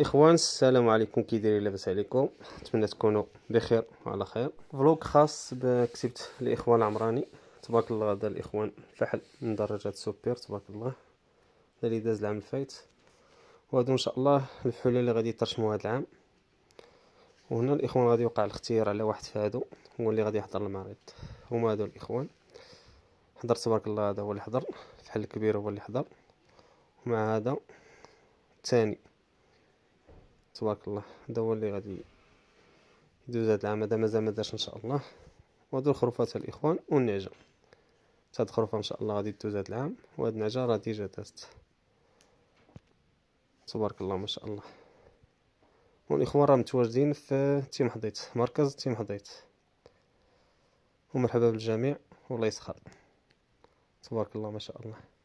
اخوان السلام عليكم كي دايرين لاباس عليكم نتمنى تكونوا بخير وعلى خير فلوق خاص بكتبت الاخوان العمراني تبارك الله هذا الاخوان فحل من درجات سوبر تبارك الله هذا اللي داز العام الفايت وهذا ان شاء الله الفحوله اللي غادي يترشموا هذا العام وهنا الاخوان غادي يوقع الاختيار على واحد فهادو هو اللي غادي يحضر المعرض هما هادو الاخوان حضر تبارك الله هذا هو اللي حضر الفحل الكبير هو اللي حضر مع هذا الثاني تبارك الله هذا هو اللي غادي يدوز هذا العام هذا مازال ما ان شاء الله وهذو الخروفات الاخوان والنعجه حتى هاد الخروفه ان شاء الله غادي تدوز هاد العام وهاد النعجه راه ديجا دازت تبارك الله ما شاء الله والاخوان راه متواجدين في تيم حضيت مركز تيم حضيت ومرحبا بالجميع والله يسخر تبارك الله ما شاء الله